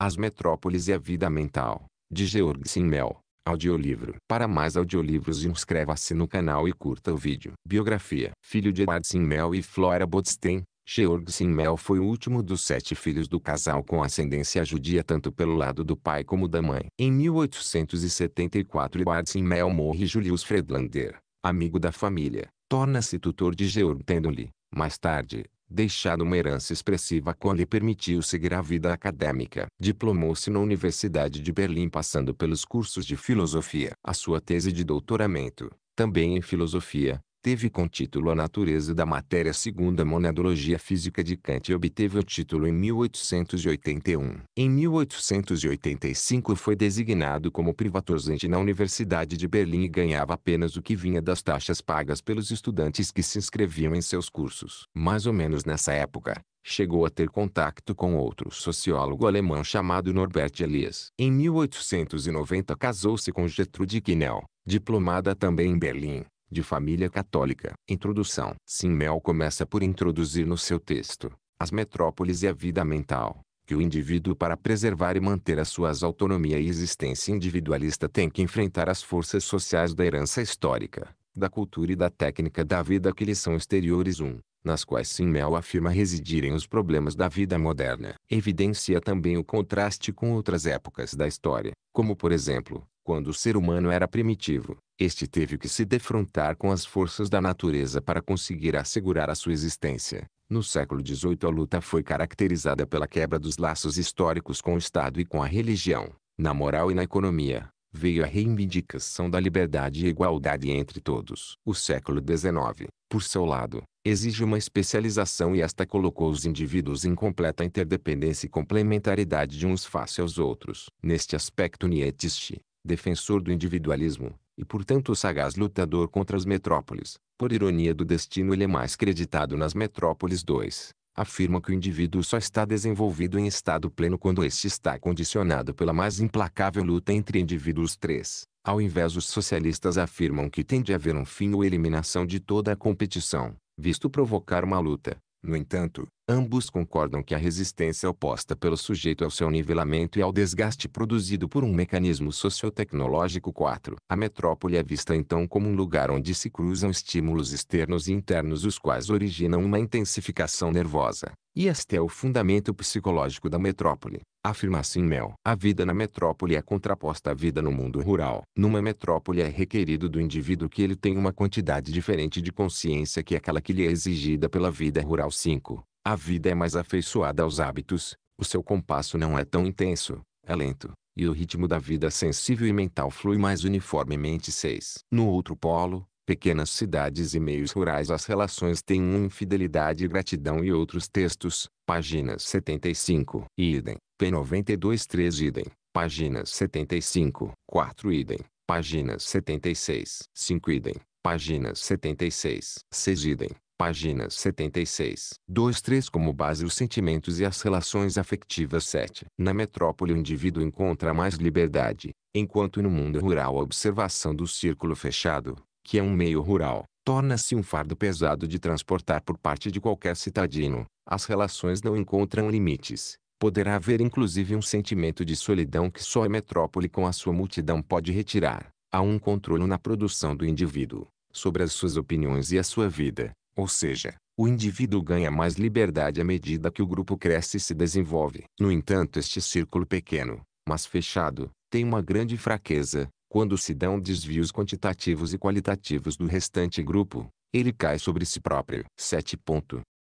As Metrópoles e a Vida Mental, de Georg Simmel. Audiolivro. Para mais audiolivros inscreva-se no canal e curta o vídeo. Biografia. Filho de Edward Simmel e Flora Bodstein, Georg Simmel foi o último dos sete filhos do casal com ascendência judia tanto pelo lado do pai como da mãe. Em 1874 Edward Simmel morre Julius Fredlander, amigo da família, torna-se tutor de Georg tendo-lhe, Mais tarde, deixado uma herança expressiva a lhe permitiu seguir a vida acadêmica. Diplomou-se na Universidade de Berlim passando pelos cursos de filosofia. A sua tese de doutoramento, também em filosofia, teve com título A Natureza da Matéria segundo a Monadologia Física de Kant e obteve o título em 1881. Em 1885 foi designado como privatdozente na Universidade de Berlim e ganhava apenas o que vinha das taxas pagas pelos estudantes que se inscreviam em seus cursos. Mais ou menos nessa época, chegou a ter contato com outro sociólogo alemão chamado Norbert Elias. Em 1890 casou-se com Gertrude Kinnell, diplomada também em Berlim de família católica. Introdução. Simmel começa por introduzir no seu texto as metrópoles e a vida mental, que o indivíduo para preservar e manter as suas autonomia e existência individualista tem que enfrentar as forças sociais da herança histórica, da cultura e da técnica da vida que lhe são exteriores um, nas quais Simmel afirma residirem os problemas da vida moderna. Evidencia também o contraste com outras épocas da história, como por exemplo, quando o ser humano era primitivo, este teve que se defrontar com as forças da natureza para conseguir assegurar a sua existência. No século XVIII a luta foi caracterizada pela quebra dos laços históricos com o Estado e com a religião. Na moral e na economia, veio a reivindicação da liberdade e igualdade entre todos. O século XIX, por seu lado, exige uma especialização e esta colocou os indivíduos em completa interdependência e complementaridade de uns face aos outros. Neste aspecto Nietzsche, defensor do individualismo, e portanto sagaz lutador contra as metrópoles. Por ironia do destino ele é mais creditado nas metrópoles 2. Afirma que o indivíduo só está desenvolvido em estado pleno quando este está condicionado pela mais implacável luta entre indivíduos 3. Ao invés os socialistas afirmam que tem de haver um fim ou eliminação de toda a competição, visto provocar uma luta, no entanto, ambos concordam que a resistência oposta pelo sujeito ao seu nivelamento e ao desgaste produzido por um mecanismo sociotecnológico 4. A metrópole é vista então como um lugar onde se cruzam estímulos externos e internos os quais originam uma intensificação nervosa e este é o fundamento psicológico da metrópole. Afirma assim Mel. A vida na metrópole é contraposta à vida no mundo rural. Numa metrópole é requerido do indivíduo que ele tenha uma quantidade diferente de consciência que aquela que lhe é exigida pela vida rural. 5. A vida é mais afeiçoada aos hábitos, o seu compasso não é tão intenso, é lento, e o ritmo da vida sensível e mental flui mais uniformemente. 6. No outro polo, Pequenas cidades e meios rurais As relações têm um infidelidade e gratidão e outros textos, páginas 75 idem, p 92 3 idem, páginas 75 4 idem, páginas 76 5 idem, páginas 76 6 idem, páginas 76, 2, 3 como base os sentimentos e as relações afetivas 7. Na metrópole o indivíduo encontra mais liberdade, enquanto no mundo rural a observação do círculo fechado, que é um meio rural, torna-se um fardo pesado de transportar por parte de qualquer cidadino. As relações não encontram limites. Poderá haver inclusive um sentimento de solidão que só a metrópole com a sua multidão pode retirar. Há um controle na produção do indivíduo, sobre as suas opiniões e a sua vida. Ou seja, o indivíduo ganha mais liberdade à medida que o grupo cresce e se desenvolve. No entanto, este círculo pequeno, mas fechado, tem uma grande fraqueza, quando se dão desvios quantitativos e qualitativos do restante grupo, ele cai sobre si próprio. 7.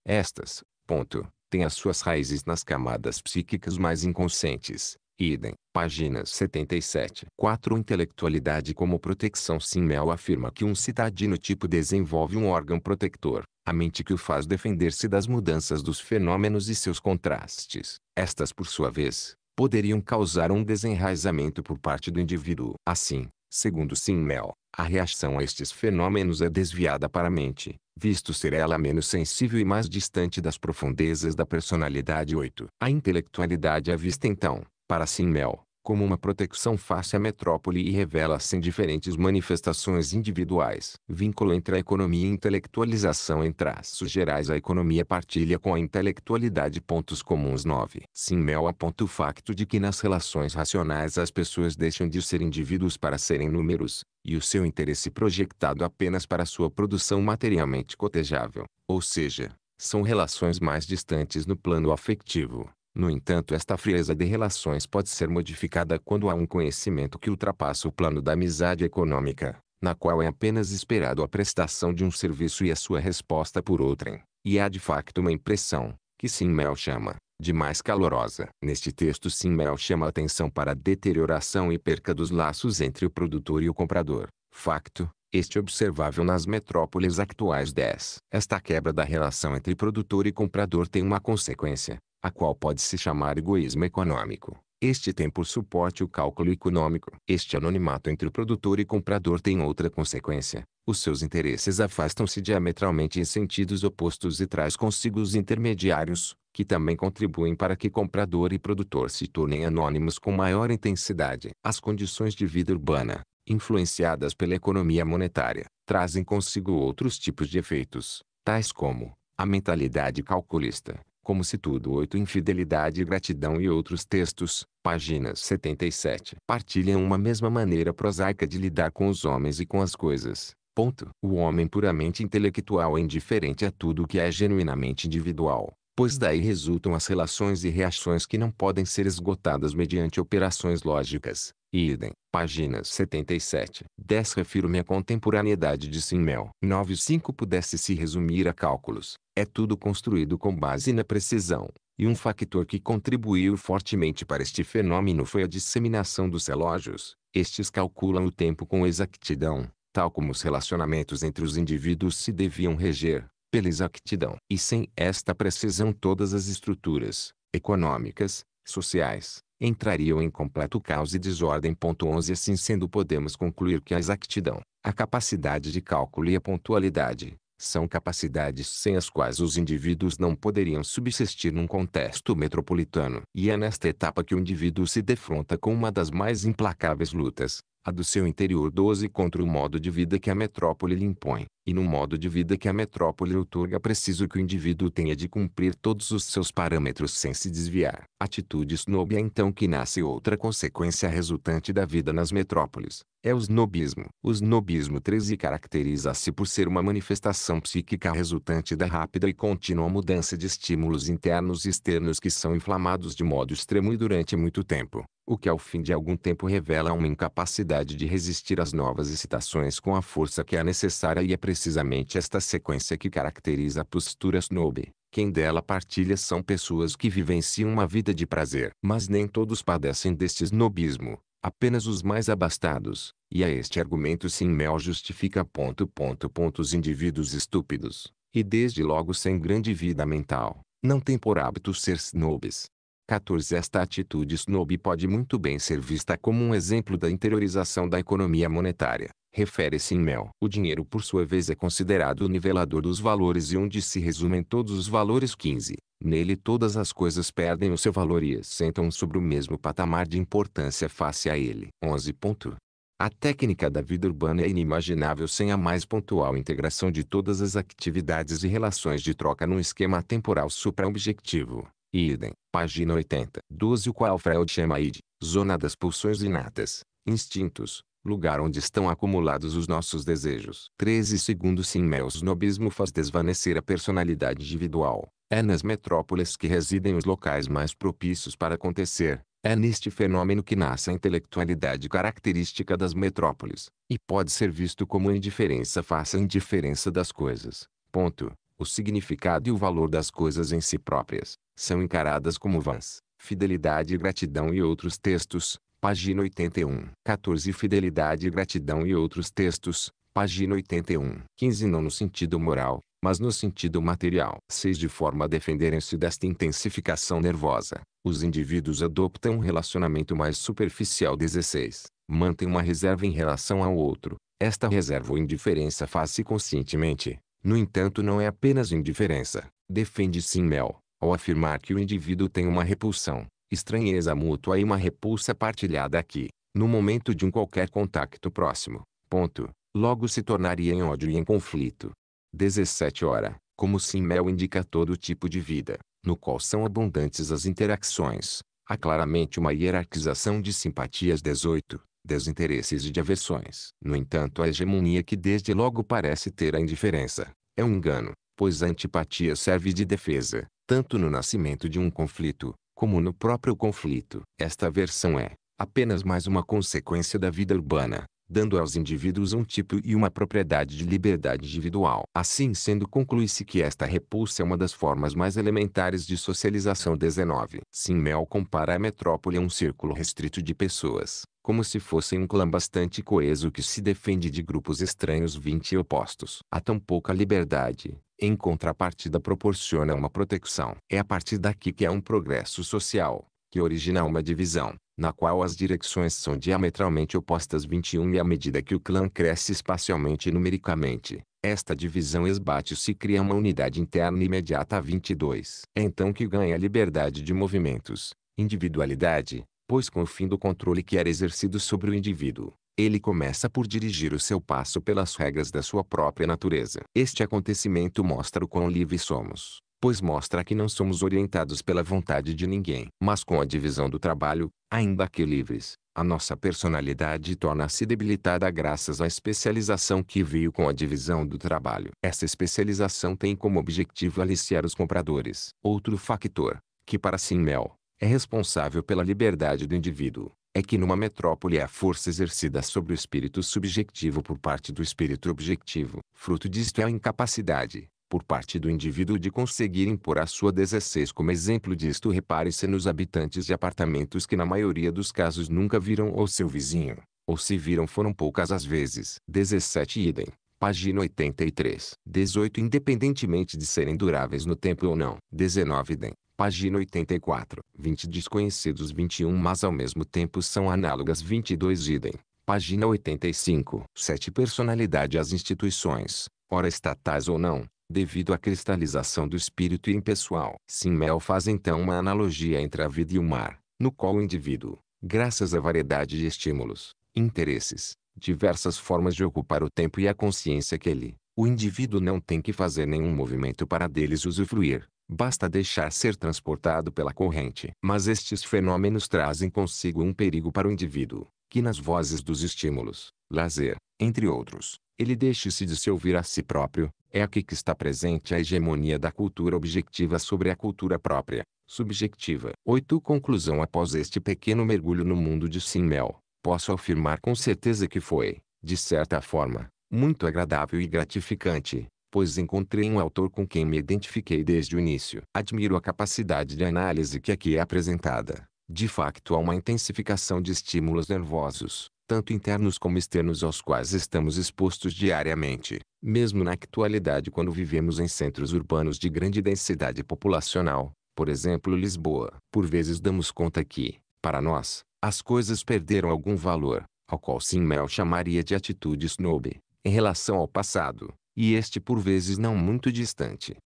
Estas, ponto, têm as suas raízes nas camadas psíquicas mais inconscientes. Idem, páginas 77. 4. Intelectualidade como proteção Simmel afirma que um citadino tipo desenvolve um órgão protetor, a mente que o faz defender-se das mudanças dos fenômenos e seus contrastes. Estas, por sua vez, poderiam causar um desenraizamento por parte do indivíduo. Assim, segundo Simmel, a reação a estes fenômenos é desviada para a mente, visto ser ela menos sensível e mais distante das profundezas da personalidade 8. A intelectualidade é vista então, para Simmel, como uma proteção face à metrópole e revela-se em diferentes manifestações individuais. Vínculo entre a economia e intelectualização em traços gerais a economia partilha com a intelectualidade pontos comuns 9. Simmel aponta o facto de que nas relações racionais as pessoas deixam de ser indivíduos para serem números, e o seu interesse projetado apenas para sua produção materialmente cotejável, ou seja, são relações mais distantes no plano afetivo no entanto esta frieza de relações pode ser modificada quando há um conhecimento que ultrapassa o plano da amizade econômica, na qual é apenas esperado a prestação de um serviço e a sua resposta por outrem, e há de facto uma impressão, que Simmel chama, de mais calorosa. Neste texto Simmel chama a atenção para a deterioração e perca dos laços entre o produtor e o comprador, facto, este observável nas metrópoles actuais 10. Esta quebra da relação entre produtor e comprador tem uma consequência, a qual pode se chamar egoísmo econômico. Este tem por suporte o cálculo econômico. Este anonimato entre o produtor e comprador tem outra consequência. Os seus interesses afastam-se diametralmente em sentidos opostos e traz consigo os intermediários, que também contribuem para que comprador e produtor se tornem anônimos com maior intensidade. As condições de vida urbana, influenciadas pela economia monetária, trazem consigo outros tipos de efeitos, tais como a mentalidade calculista, como se tudo 8 Infidelidade e Gratidão e outros textos, páginas 77, partilham uma mesma maneira prosaica de lidar com os homens e com as coisas. Ponto. O homem puramente intelectual é indiferente a tudo que é genuinamente individual, pois daí resultam as relações e reações que não podem ser esgotadas mediante operações lógicas. E idem, páginas 77. 10 Refiro-me à contemporaneidade de Simmel. 95 Pudesse se resumir a cálculos, é tudo construído com base na precisão, e um fator que contribuiu fortemente para este fenômeno foi a disseminação dos relógios. Estes calculam o tempo com exatidão, tal como os relacionamentos entre os indivíduos se deviam reger, pela exatidão. E sem esta precisão todas as estruturas, econômicas, sociais, entrariam em completo caos e desordem. 11 Assim sendo, podemos concluir que a exactidão, a capacidade de cálculo e a pontualidade são capacidades sem as quais os indivíduos não poderiam subsistir num contexto metropolitano. E é nesta etapa que o indivíduo se defronta com uma das mais implacáveis lutas, a do seu interior 12 contra o modo de vida que a metrópole lhe impõe e no modo de vida que a metrópole outorga é preciso que o indivíduo tenha de cumprir todos os seus parâmetros sem se desviar. Atitude snob é então que nasce outra consequência resultante da vida nas metrópoles. É o snobismo. O snobismo 13 caracteriza-se por ser uma manifestação psíquica resultante da rápida e contínua mudança de estímulos internos e externos que são inflamados de modo extremo e durante muito tempo o que ao fim de algum tempo revela uma incapacidade de resistir às novas excitações com a força que é necessária e é preciso precisamente esta sequência que caracteriza a postura snob. Quem dela partilha são pessoas que vivenciam uma vida de prazer. Mas nem todos padecem deste snobismo, apenas os mais abastados. E a este argumento Simmel justifica ponto, ponto, ponto, os indivíduos estúpidos, e desde logo sem grande vida mental, não têm por hábito ser snobs. 14. Esta atitude snob pode muito bem ser vista como um exemplo da interiorização da economia monetária, refere-se em mel. O dinheiro por sua vez é considerado o nivelador dos valores e onde se resumem todos os valores 15. Nele todas as coisas perdem o seu valor e assentam sobre o mesmo patamar de importância face a ele. 11. Ponto. A técnica da vida urbana é inimaginável sem a mais pontual integração de todas as atividades e relações de troca num esquema temporal supraobjetivo. Idem, página 80. 12. O qual Freud chama id, zona das pulsões inatas, instintos, lugar onde estão acumulados os nossos desejos. 13 segundos Simmel, meus snobismo faz desvanecer a personalidade individual. É nas metrópoles que residem os locais mais propícios para acontecer. É neste fenômeno que nasce a intelectualidade característica das metrópoles, e pode ser visto como a indiferença face à indiferença das coisas. Ponto. O significado e o valor das coisas em si próprias são encaradas como vãs. Fidelidade e Gratidão e outros textos, página 81. 14 Fidelidade e gratidão e outros textos, página 81. 15 Não no sentido moral, mas no sentido material. 6 De forma a defenderem-se desta intensificação nervosa, os indivíduos adoptam um relacionamento mais superficial. 16. Mantém uma reserva em relação ao outro. Esta reserva ou indiferença faz-se conscientemente. No entanto, não é apenas indiferença. Defende-se em Mel, ao afirmar que o indivíduo tem uma repulsão, estranheza mútua e uma repulsa partilhada aqui, no momento de um qualquer contacto próximo, ponto, logo se tornaria em ódio e em conflito. 17 hora, como Simmel indica todo tipo de vida, no qual são abundantes as interações, há claramente uma hierarquização de simpatias 18, desinteresses e de aversões. No entanto a hegemonia que desde logo parece ter a indiferença, é um engano, pois a antipatia serve de defesa, tanto no nascimento de um conflito, como no próprio conflito. Esta versão é apenas mais uma consequência da vida urbana, dando aos indivíduos um tipo e uma propriedade de liberdade individual. Assim sendo, conclui-se que esta repulsa é uma das formas mais elementares de socialização 19. Simmel compara a metrópole a um círculo restrito de pessoas, como se fossem um clã bastante coeso que se defende de grupos estranhos 20 opostos. A tão pouca liberdade, em contrapartida proporciona uma proteção É a partir daqui que há um progresso social, que origina uma divisão, na qual as direções são diametralmente opostas 21 e à medida que o clã cresce espacialmente e numericamente, esta divisão esbate-se e cria uma unidade interna imediata 22. É então que ganha liberdade de movimentos, individualidade, pois com o fim do controle que era exercido sobre o indivíduo, ele começa por dirigir o seu passo pelas regras da sua própria natureza. Este acontecimento mostra o quão livres somos, pois mostra que não somos orientados pela vontade de ninguém. Mas com a divisão do trabalho, ainda que livres, a nossa personalidade torna-se debilitada graças à especialização que veio com a divisão do trabalho. Essa especialização tem como objetivo aliciar os compradores. Outro factor, que para Simmel, é responsável pela liberdade do indivíduo, é que numa metrópole é a força exercida sobre o espírito subjetivo por parte do espírito objetivo. Fruto disto é a incapacidade, por parte do indivíduo de conseguir impor a sua 16 como exemplo disto repare-se nos habitantes de apartamentos que na maioria dos casos nunca viram ou seu vizinho, ou se viram foram poucas as vezes. 17 idem, página 83. 18 independentemente de serem duráveis no tempo ou não. 19 idem, Página 84. 20 desconhecidos 21 mas ao mesmo tempo são análogas 22 idem. Página 85. 7 Personalidade às instituições, ora estatais ou não, devido à cristalização do espírito impessoal. Simmel faz então uma analogia entre a vida e o mar, no qual o indivíduo, graças à variedade de estímulos, interesses, diversas formas de ocupar o tempo e a consciência que ele, o indivíduo não tem que fazer nenhum movimento para deles usufruir, basta deixar ser transportado pela corrente. Mas estes fenômenos trazem consigo um perigo para o indivíduo, que nas vozes dos estímulos, lazer, entre outros, ele deixe-se de se ouvir a si próprio, é aqui que está presente a hegemonia da cultura objetiva sobre a cultura própria, subjetiva. 8. Conclusão Após este pequeno mergulho no mundo de Simmel, posso afirmar com certeza que foi, de certa forma, muito agradável e gratificante, pois encontrei um autor com quem me identifiquei desde o início. Admiro a capacidade de análise que aqui é apresentada. De facto há uma intensificação de estímulos nervosos, tanto internos como externos aos quais estamos expostos diariamente, mesmo na actualidade quando vivemos em centros urbanos de grande densidade populacional, por exemplo Lisboa. Por vezes damos conta que, para nós, as coisas perderam algum valor, ao qual Simmel chamaria de atitude snob, em relação ao passado e este por vezes não muito distante.